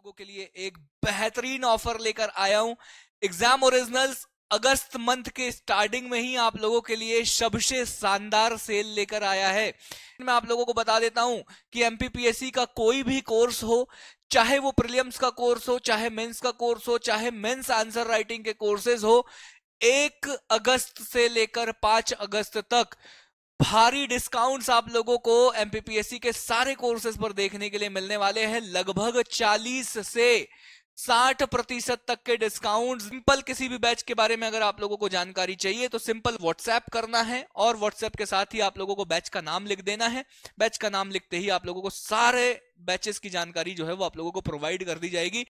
लोगों के लिए एक बेहतरीन ऑफर लेकर आया हूं एग्जाम ओरिजिनल्स अगस्त मंथ के स्टार्टिंग में ही आप लोगों के लिए सबसे शानदार सेल लेकर आया है मैं आप लोगों को बता देता हूं कि एमपीपीएससी का कोई भी कोर्स हो चाहे वो प्रिलियम्स का कोर्स हो चाहे मेंस का कोर्स हो चाहे मेंस आंसर राइटिंग के कोर्सेज हो एक अगस्त से लेकर पांच अगस्त तक भारी डिस्काउंट्स आप लोगों को एमपीपीएससी के सारे कोर्सेज पर देखने के लिए मिलने वाले हैं लगभग 40 से 60 प्रतिशत तक के डिस्काउंट सिंपल किसी भी बैच के बारे में अगर आप लोगों को जानकारी चाहिए तो सिंपल व्हाट्सएप करना है और व्हाट्सएप के साथ ही आप लोगों को बैच का नाम लिख देना है बैच का नाम लिखते ही आप लोगों को सारे बैचेस की जानकारी जो है वो आप लोगों को प्रोवाइड कर दी जाएगी